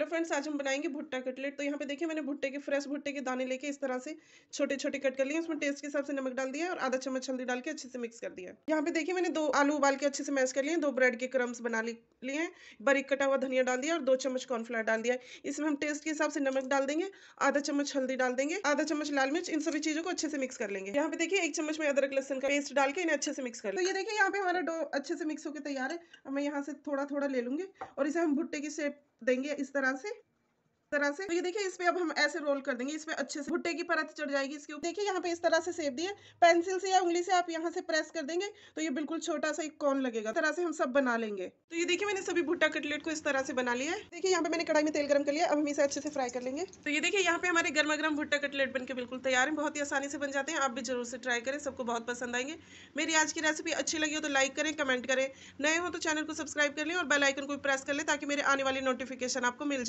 तो फ्रेंड्स आज हम बनाएंगे भुट्टा कटलेट तो यहाँ पे देखिए मैंने भुट्टे के फ्रेश भुट्टे के दाने लेके इस तरह से छोटे छोटे कट कर लिए उसमें टेस्ट के हिसाब से नमक डाल दिया और आधा चम्मच हल्दी डाल के अच्छे से मिक्स कर दिया यहाँ पे देखिए मैंने दो आलू उबाल के अच्छे से मैश कर लिए दो ब्रेड के क्रम्स बना लिए बारीक कटा हुआ धनिया डाल दिया और दो चम्मच कॉर्नफ्लावर डाल दिया इसमें हम टेस्ट के हिसाब से नमक डाल देंगे आधा चम्मच हल्दी डाल देंगे आधा चम्मच लाल मिर्च इन सभी चीजों को अच्छे से मिक्स कर लेंगे यहाँ पे देखिए एक चम्मच में अदरक लहसन का पेस्ट डाल के इन्हें अच्छे से मिक्स कर तो ये देखिए यहाँ पे हमारा डो अच्छे से मिक्स होकर तैयार है मैं यहाँ से थोड़ा थोड़ा ले लूंगी और इसे हम भुट्टे की शेप देंगे इस तरह से तरह से तो ये देखिए इस पे अब हम ऐसे रोल कर देंगे इसमें अच्छे से भुट्टे की परत चढ़ जाएगी इसके ऊपर देखिए यहाँ पे इस तरह से सेव दिए पेंसिल से या उंगली से आप यहाँ से प्रेस कर देंगे तो ये बिल्कुल छोटा सा एक कौन लगेगा तरह से हम सब बना लेंगे तो ये देखिए मैंने सभी भुट्टा कटलेट को इस तरह से बना लिया है देखिए यहाँ पे मैंने कढ़ाई में तेल गर्म कर लिया अब हम इसे अच्छे से फ्राई कर लेंगे तो ये देखिए यहाँ पे हमारे गर्मा गर्म भुट्टा कटलेट बनकर बिल्कुल तैयार है बहुत ही आसानी से बन जाते हैं आप भी जरूर से ट्राई करें सबको बहुत पसंद आएंगे मेरी आज की रेसिपी अच्छी लगी हो तो लाइक करें कमेंट करें नए हो तो चैनल को सब्सक्राइब कर लें और बेल आइकन को प्रेस कर लें ताकि मेरे आने वाली नोटिफिकेशन आपको मिल जाए